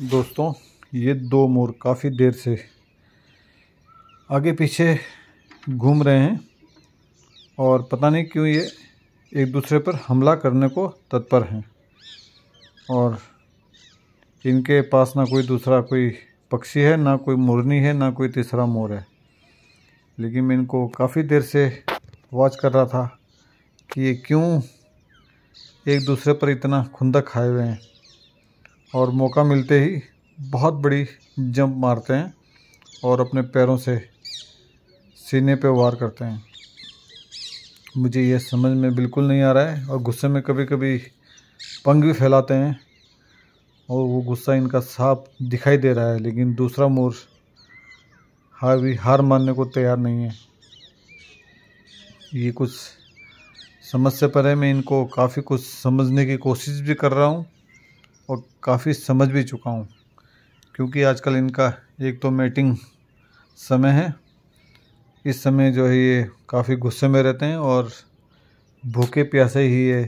दोस्तों ये दो मोर काफ़ी देर से आगे पीछे घूम रहे हैं और पता नहीं क्यों ये एक दूसरे पर हमला करने को तत्पर हैं और इनके पास ना कोई दूसरा कोई पक्षी है ना कोई मुरनी है ना कोई तीसरा मोर है लेकिन मैं इनको काफ़ी देर से वॉच कर रहा था कि ये क्यों एक दूसरे पर इतना खुंदक खाए हुए हैं और मौका मिलते ही बहुत बड़ी जंप मारते हैं और अपने पैरों से सीने पे वार करते हैं मुझे यह समझ में बिल्कुल नहीं आ रहा है और गुस्से में कभी कभी पंग भी फैलाते हैं और वो गुस्सा इनका साफ दिखाई दे रहा है लेकिन दूसरा मोर हार भी हार मानने को तैयार नहीं है ये कुछ समझ से परे मैं इनको काफ़ी कुछ समझने की कोशिश भी कर रहा हूँ और काफ़ी समझ भी चुका हूँ क्योंकि आजकल इनका एक तो मेटिंग समय है इस समय जो है ये काफ़ी गुस्से में रहते हैं और भूखे प्यासे ही ये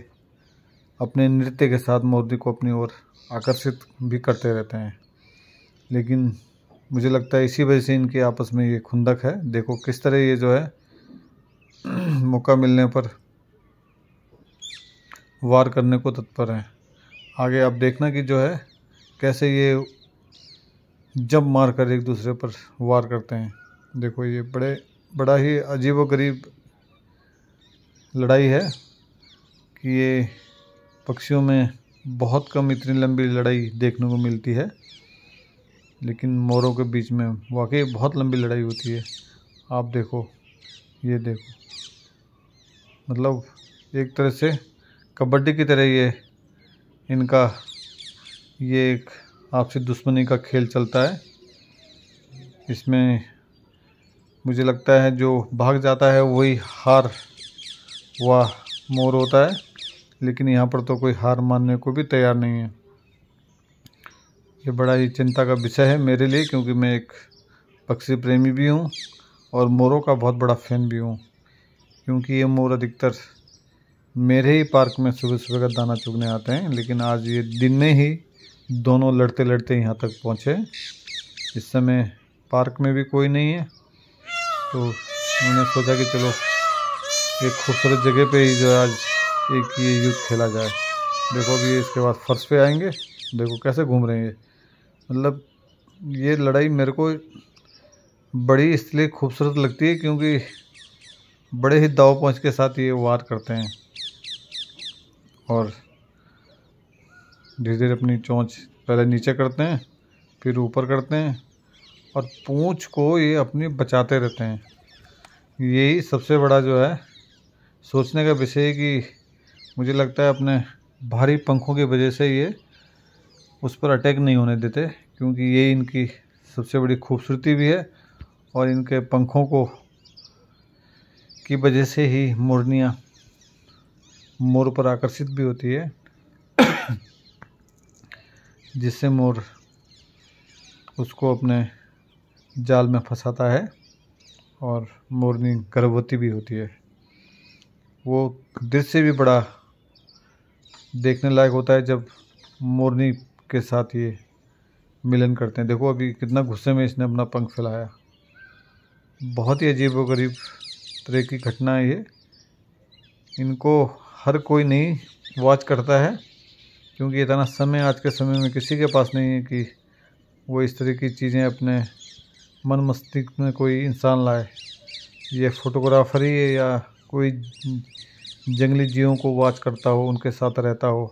अपने नृत्य के साथ मोदी को अपनी ओर आकर्षित भी करते रहते हैं लेकिन मुझे लगता है इसी वजह से इनके आपस में ये खुंदक है देखो किस तरह ये जो है मौका मिलने पर वार करने को तत्पर हैं आगे आप देखना कि जो है कैसे ये जब मार कर एक दूसरे पर वार करते हैं देखो ये बड़े बड़ा ही अजीब गरीब लड़ाई है कि ये पक्षियों में बहुत कम इतनी लंबी लड़ाई देखने को मिलती है लेकिन मोरों के बीच में वाकई बहुत लंबी लड़ाई होती है आप देखो ये देखो मतलब एक तरह से कबड्डी की तरह ये इनका ये एक आपसी दुश्मनी का खेल चलता है इसमें मुझे लगता है जो भाग जाता है वही हार व मोर होता है लेकिन यहाँ पर तो कोई हार मानने को भी तैयार नहीं है ये बड़ा ही चिंता का विषय है मेरे लिए क्योंकि मैं एक पक्षी प्रेमी भी हूँ और मोरों का बहुत बड़ा फ़ैन भी हूँ क्योंकि ये मोर अधिकतर मेरे ही पार्क में सुबह सुबह का दाना चुगने आते हैं लेकिन आज ये दिन में ही दोनों लड़ते लड़ते यहाँ तक पहुँचे इस समय पार्क में भी कोई नहीं है तो उन्होंने सोचा कि चलो एक खूबसूरत जगह पे ही जो आज एक ये युद्ध खेला जाए देखो अभी इसके बाद फर्श पे आएंगे देखो कैसे घूम रहे हैं मतलब ये लड़ाई मेरे को बड़ी इसलिए खूबसूरत लगती है क्योंकि बड़े ही दाव पहुँच के साथ ये वार करते हैं और धीरे धीरे अपनी चोंच पहले नीचे करते हैं फिर ऊपर करते हैं और पूँछ को ये अपनी बचाते रहते हैं यही सबसे बड़ा जो है सोचने का विषय कि मुझे लगता है अपने भारी पंखों की वजह से ये उस पर अटैक नहीं होने देते क्योंकि ये इनकी सबसे बड़ी खूबसूरती भी है और इनके पंखों को की वजह से ही मुर्नियाँ मोर पर आकर्षित भी होती है जिससे मोर उसको अपने जाल में फंसाता है और मोरनी गर्भवती भी होती है वो दृश्य भी बड़ा देखने लायक होता है जब मोरनी के साथ ये मिलन करते हैं देखो अभी कितना गुस्से में इसने अपना पंख फैलाया बहुत ही अजीब व गरीब तरह की घटना है ये इनको हर कोई नहीं वॉच करता है क्योंकि इतना समय आज के समय में किसी के पास नहीं है कि वो इस तरह की चीज़ें अपने मन मस्तिष्क में कोई इंसान लाए ये फोटोग्राफर ही है या कोई जंगली जीवों को वॉच करता हो उनके साथ रहता हो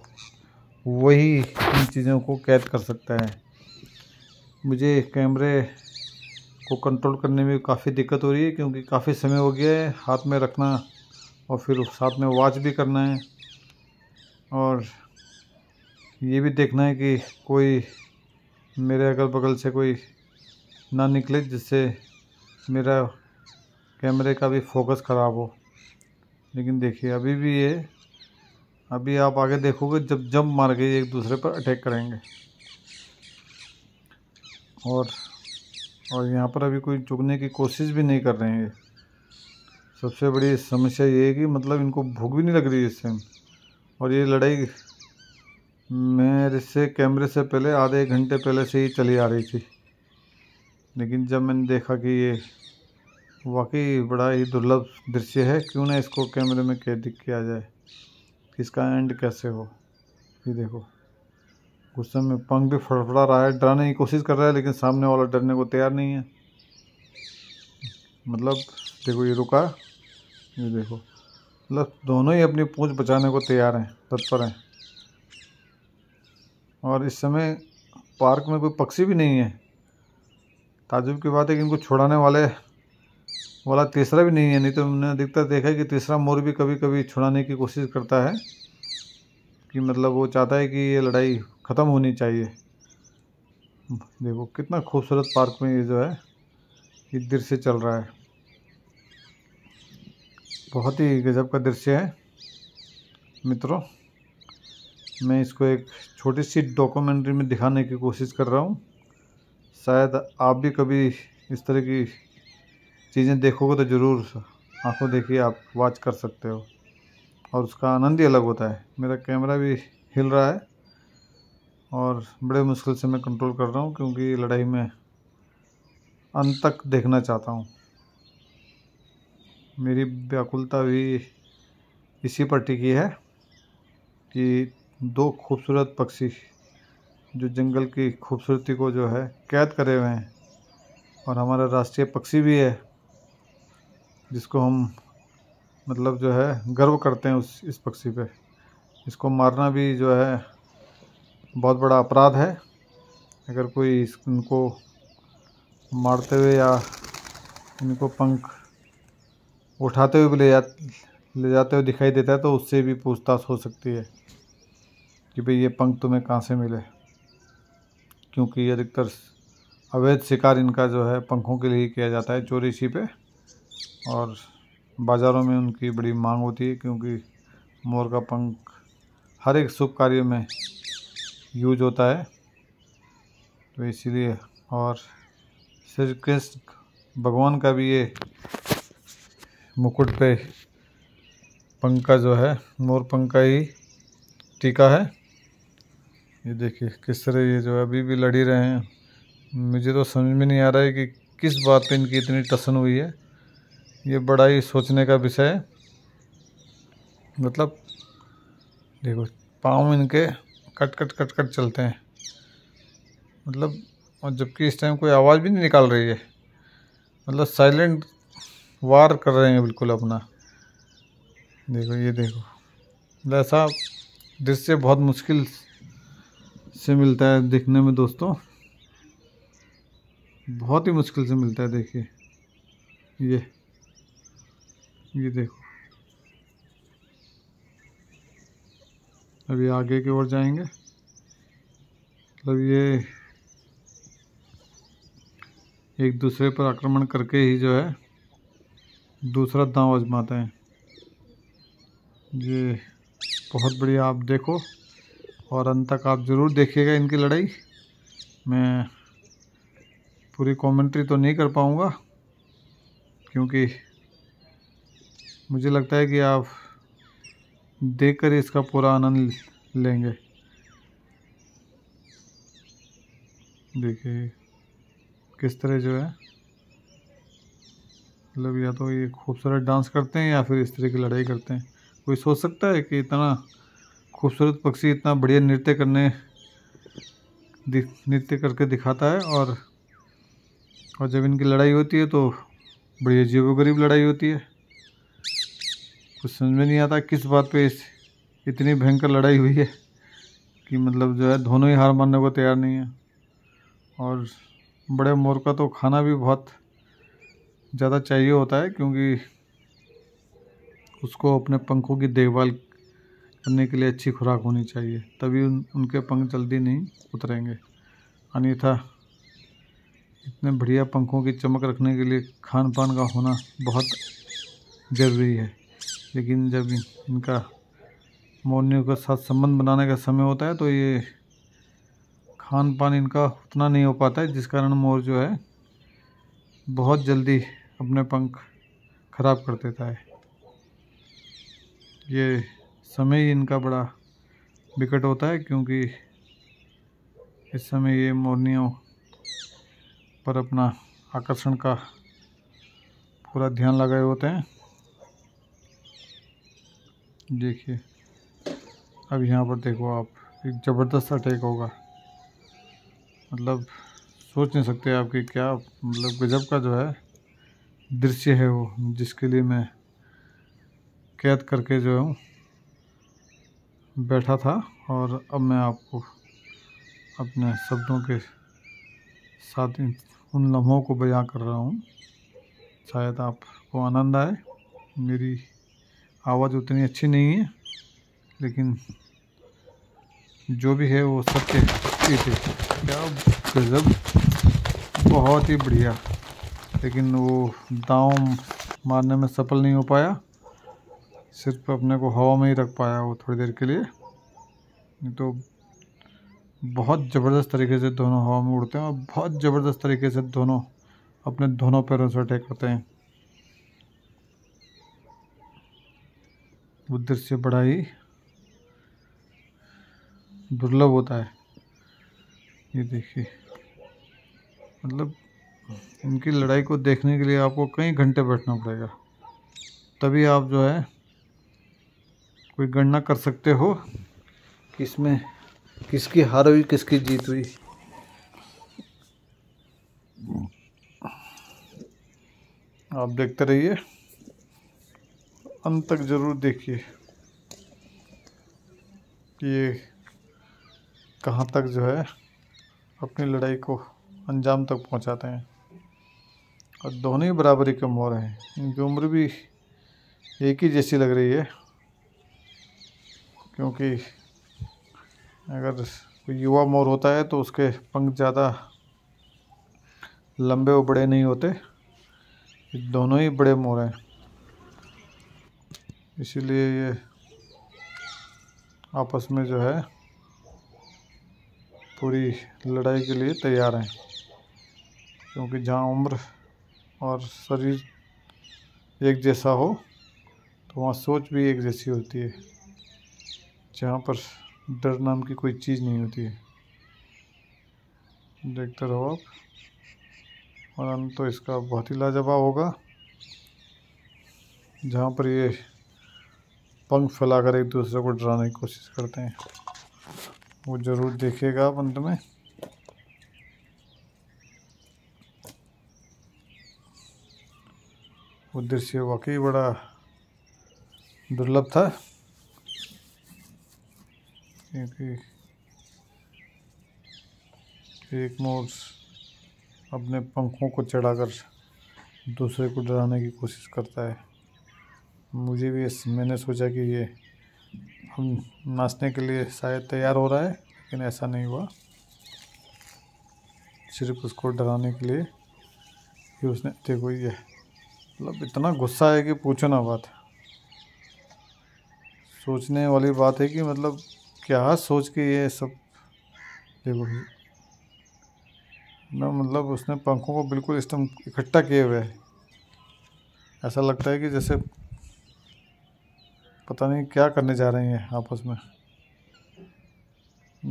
वही इन चीज़ों को कैद कर सकता है मुझे कैमरे को कंट्रोल करने में काफ़ी दिक्कत हो रही है क्योंकि काफ़ी समय हो गया है हाथ में रखना और फिर साथ में वॉच भी करना है और ये भी देखना है कि कोई मेरे अगल बगल से कोई ना निकले जिससे मेरा कैमरे का भी फोकस ख़राब हो लेकिन देखिए अभी भी ये अभी आप आगे देखोगे जब जंप मार के एक दूसरे पर अटैक करेंगे और और यहाँ पर अभी कोई चुगने की कोशिश भी नहीं कर रहे हैं सबसे बड़ी समस्या ये है कि मतलब इनको भूख भी नहीं लग रही इससे और ये लड़ाई मेरे से कैमरे से पहले आधे एक घंटे पहले से ही चली आ रही थी लेकिन जब मैंने देखा कि ये वाकई बड़ा ही दुर्लभ दृश्य है क्यों ना इसको कैमरे में कैद किया जाए इसका एंड कैसे हो ये देखो गुस्से में पंख भी फड़फड़ा रहा है डराने की कोशिश कर रहा है लेकिन सामने वाला डरने को तैयार नहीं है मतलब देखो ये रुका ये देखो मतलब दोनों ही अपनी पूंछ बचाने को तैयार हैं तत्पर हैं और इस समय पार्क में कोई पक्षी भी नहीं है ताजुब की बात है कि इनको छुड़ाने वाले वाला तीसरा भी नहीं है नहीं तो हमने अधिकतर देखा है कि तीसरा मोर भी कभी कभी छुड़ाने की कोशिश करता है कि मतलब वो चाहता है कि ये लड़ाई ख़त्म होनी चाहिए देखो कितना खूबसूरत पार्क में ये जो है ये दृश्य चल रहा है बहुत ही गज़ब का दृश्य है मित्रों मैं इसको एक छोटी सी डॉक्यूमेंट्री में दिखाने की कोशिश कर रहा हूँ शायद आप भी कभी इस तरह की चीज़ें देखोगे तो ज़रूर आंखों देखिए आप वाच कर सकते हो और उसका आनंद ही अलग होता है मेरा कैमरा भी हिल रहा है और बड़े मुश्किल से मैं कंट्रोल कर रहा हूँ क्योंकि लड़ाई में अंत तक देखना चाहता हूँ मेरी व्याकुलता भी इसी पर टिकी है कि दो खूबसूरत पक्षी जो जंगल की खूबसूरती को जो है कैद करे हुए हैं और हमारा राष्ट्रीय पक्षी भी है जिसको हम मतलब जो है गर्व करते हैं उस इस पक्षी पे इसको मारना भी जो है बहुत बड़ा अपराध है अगर कोई इनको मारते हुए या इनको पंख उठाते हुए भी ले जा ले जाते हुए दिखाई देता है तो उससे भी पूछताछ हो सकती है कि भाई ये पंख तुम्हें कहाँ से मिले क्योंकि अधिकतर अवैध शिकार इनका जो है पंखों के लिए ही किया जाता है चोरी सी पे और बाज़ारों में उनकी बड़ी मांग होती है क्योंकि मोर का पंख हर एक शुभ कार्य में यूज होता है तो इसीलिए और श्री कृष्ण भगवान का भी ये मुकुट पे पंख का जो है मोर पंखा का ही टीका है ये देखिए किस तरह ये जो है अभी भी लड़ी रहे हैं मुझे तो समझ में नहीं आ रहा है कि किस बात पे इनकी इतनी टसन हुई है ये बड़ा ही सोचने का विषय है मतलब देखो पाँव इनके कट कट कट कट चलते हैं मतलब और जबकि इस टाइम कोई आवाज़ भी नहीं निकाल रही है मतलब साइलेंट वार कर रहे हैं बिल्कुल अपना देखो ये देखो ऐसा दृश्य बहुत मुश्किल से मिलता है देखने में दोस्तों बहुत ही मुश्किल से मिलता है देखिए ये ये देखो अभी आगे की ओर जाएंगे मतलब ये एक दूसरे पर आक्रमण करके ही जो है दूसरा दांव आजमाते हैं ये बहुत बढ़िया आप देखो और अंत तक आप ज़रूर देखिएगा इनकी लड़ाई मैं पूरी कमेंट्री तो नहीं कर पाऊँगा क्योंकि मुझे लगता है कि आप देखकर ही इसका पूरा आनंद लेंगे देखिए किस तरह जो है मतलब या तो ये खूबसूरत डांस करते हैं या फिर इस तरह की लड़ाई करते हैं कोई सोच सकता है कि इतना खूबसूरत पक्षी इतना बढ़िया नृत्य करने नृत्य करके दिखाता है और और जब इनकी लड़ाई होती है तो बड़ी अजीब गरीब लड़ाई होती है कुछ समझ में नहीं आता किस बात पे इस इतनी भयंकर लड़ाई हुई है कि मतलब जो है दोनों ही हार मानने को तैयार नहीं है और बड़े मोर का तो खाना भी बहुत ज़्यादा चाहिए होता है क्योंकि उसको अपने पंखों की देखभाल करने के लिए अच्छी खुराक होनी चाहिए तभी उन उनके पंख जल्दी नहीं उतरेंगे अन्यथा इतने बढ़िया पंखों की चमक रखने के लिए खान पान का होना बहुत ज़रूरी है लेकिन जब इनका मोरनियों के साथ संबंध बनाने का समय होता है तो ये खान पान इनका उतना नहीं हो पाता है जिस कारण मोर जो है बहुत जल्दी अपने पंख खराब कर देता है ये समय ही इनका बड़ा विकट होता है क्योंकि इस समय ये मोरनियों पर अपना आकर्षण का पूरा ध्यान लगाए होते हैं देखिए अब यहाँ पर देखो आप एक ज़बरदस्त अटैक होगा मतलब सोच नहीं सकते आपकी क्या मतलब गजब का जो है दृश्य है वो जिसके लिए मैं कैद करके जो हूँ बैठा था और अब मैं आपको अपने शब्दों के साथ उन लम्हों को बयां कर रहा हूँ शायद आपको आनंद आए मेरी आवाज़ उतनी अच्छी नहीं है लेकिन जो भी है वो सबके क्या गज़ब बहुत ही बढ़िया लेकिन वो दाव मारने में सफल नहीं हो पाया सिर्फ अपने को हवा में ही रख पाया वो थोड़ी देर के लिए तो बहुत ज़बरदस्त तरीके से दोनों हवा में उड़ते हैं और बहुत ज़बरदस्त तरीके से दोनों अपने दोनों पैरों से अटैक करते हैं वो दृश्य बड़ा ही दुर्लभ होता है ये देखिए मतलब इनकी लड़ाई को देखने के लिए आपको कई घंटे बैठना पड़ेगा तभी आप जो है कोई गणना कर सकते हो कि इसमें किसकी हार हुई किसकी जीत हुई आप देखते रहिए अंत तक ज़रूर देखिए कि ये कहाँ तक जो है अपनी लड़ाई को अंजाम तक पहुंचाते हैं और दोनों ही बराबरी के मोर हैं इनकी उम्र भी एक ही जैसी लग रही है क्योंकि अगर कोई युवा मोर होता है तो उसके पंख ज़्यादा लंबे और बड़े नहीं होते दोनों ही बड़े मोर हैं इसीलिए ये आपस में जो है पूरी लड़ाई के लिए तैयार हैं क्योंकि जहाँ उम्र और शरीर एक जैसा हो तो वहाँ सोच भी एक जैसी होती है जहाँ पर डर नाम की कोई चीज़ नहीं होती है देखते रहो आप और अंत तो इसका बहुत ही लाजवाब होगा जहाँ पर ये पंख फैलाकर एक दूसरे को डराने की कोशिश करते हैं वो ज़रूर देखिएगा आप अंत में वो दृश्य वाकई बड़ा दुर्लभ था क्योंकि एक मोर अपने पंखों को चढ़ाकर दूसरे को डराने की कोशिश करता है मुझे भी मैंने सोचा कि ये हम नाचने के लिए शायद तैयार हो रहा है लेकिन ऐसा नहीं हुआ सिर्फ उसको डराने के लिए कि उसने देखो ये मतलब इतना गुस्सा है कि पूछो ना बात सोचने वाली बात है कि मतलब क्या सोच के ये सब देखो ना मतलब उसने पंखों को बिल्कुल इस इकट्ठा किए हुए है ऐसा लगता है कि जैसे पता नहीं क्या करने जा रही हैं आपस में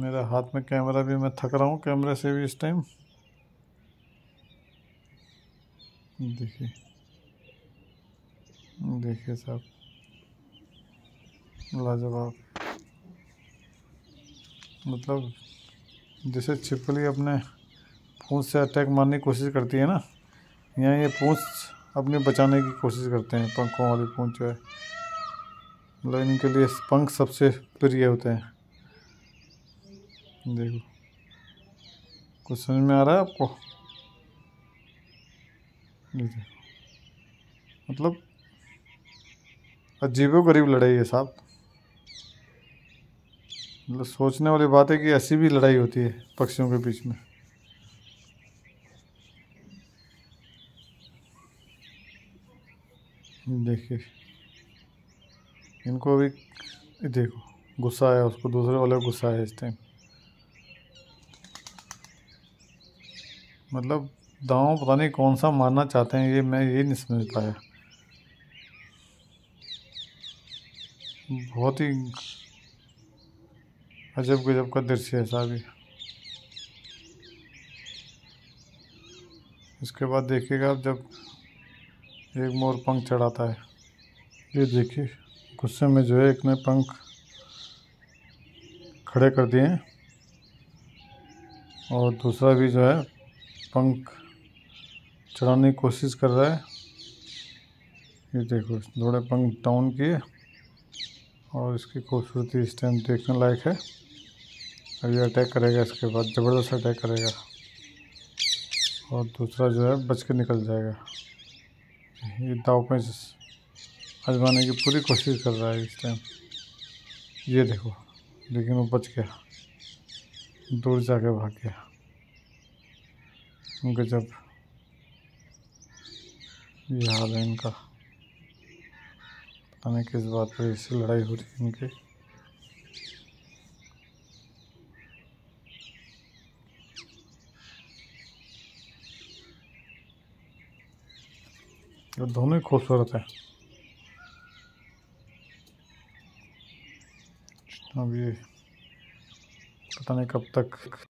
मेरा हाथ में कैमरा भी मैं थक रहा हूँ कैमरे से भी इस टाइम देखिए देखिए साहब लाजवाब मतलब जैसे छिपकली अपने पूछ से अटैक मारने की कोशिश करती है ना यहाँ ये पूछ अपने बचाने की कोशिश करते हैं पंखों वाली पूँछ जो है मतलब इनके लिए पंख सबसे प्रिय होते हैं देखो कुछ समझ में आ रहा है आपको मतलब अजीबो गरीब लड़ाई है साहब मतलब सोचने वाली बात है कि ऐसी भी लड़ाई होती है पक्षियों के बीच में देखिए इनको अभी देखो गुस्सा आया उसको दूसरे वाले गुस्सा आया इस टाइम मतलब दाँव पता नहीं कौन सा मारना चाहते हैं ये मैं ये नहीं समझ पाया बहुत ही अजब गजब का दृश्य है साहब इसके बाद देखिएगा आप जब एक मोर पंख चढ़ाता है ये देखिए गुस्से में जो है एक ने पंख खड़े कर दिए हैं और दूसरा भी जो है पंख चढ़ाने की कोशिश कर रहा है ये देखो थोड़े पंख डाउन किए और इसकी खूबसूरती इस टाइम देखने लायक है अब ये अटैक करेगा इसके बाद ज़बरदस्त अटैक करेगा और दूसरा जो है बच के निकल जाएगा ये दाव पे आजमाने की पूरी कोशिश कर रहा है इस टाइम ये देखो लेकिन वो बच गया दूर जाके भाग गया जब ये हाल है इनका पता नहीं किस बात पर इससे लड़ाई हो रही है इनके और दोनों ही खूबसूरत है अब ये पता नहीं कब तक